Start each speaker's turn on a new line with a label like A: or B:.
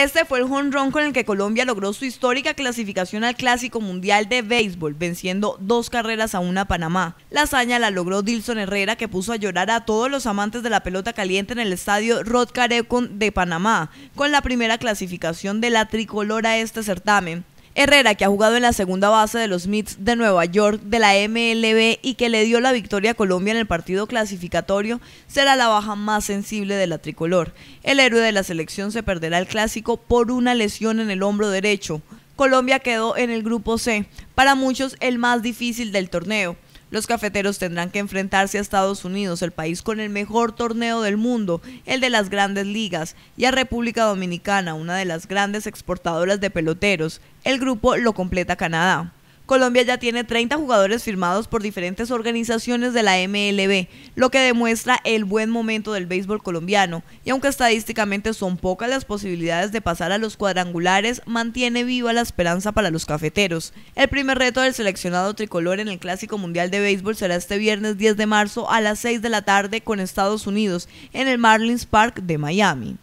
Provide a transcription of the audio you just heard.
A: Este fue el run con el que Colombia logró su histórica clasificación al Clásico Mundial de Béisbol, venciendo dos carreras a una a Panamá. La hazaña la logró Dilson Herrera, que puso a llorar a todos los amantes de la pelota caliente en el estadio Rod Carecon de Panamá, con la primera clasificación de la tricolor a este certamen. Herrera, que ha jugado en la segunda base de los Mets de Nueva York de la MLB y que le dio la victoria a Colombia en el partido clasificatorio, será la baja más sensible de la tricolor. El héroe de la selección se perderá el clásico por una lesión en el hombro derecho. Colombia quedó en el grupo C, para muchos el más difícil del torneo. Los cafeteros tendrán que enfrentarse a Estados Unidos, el país con el mejor torneo del mundo, el de las grandes ligas, y a República Dominicana, una de las grandes exportadoras de peloteros. El grupo lo completa Canadá. Colombia ya tiene 30 jugadores firmados por diferentes organizaciones de la MLB, lo que demuestra el buen momento del béisbol colombiano. Y aunque estadísticamente son pocas las posibilidades de pasar a los cuadrangulares, mantiene viva la esperanza para los cafeteros. El primer reto del seleccionado tricolor en el Clásico Mundial de Béisbol será este viernes 10 de marzo a las 6 de la tarde con Estados Unidos en el Marlins Park de Miami.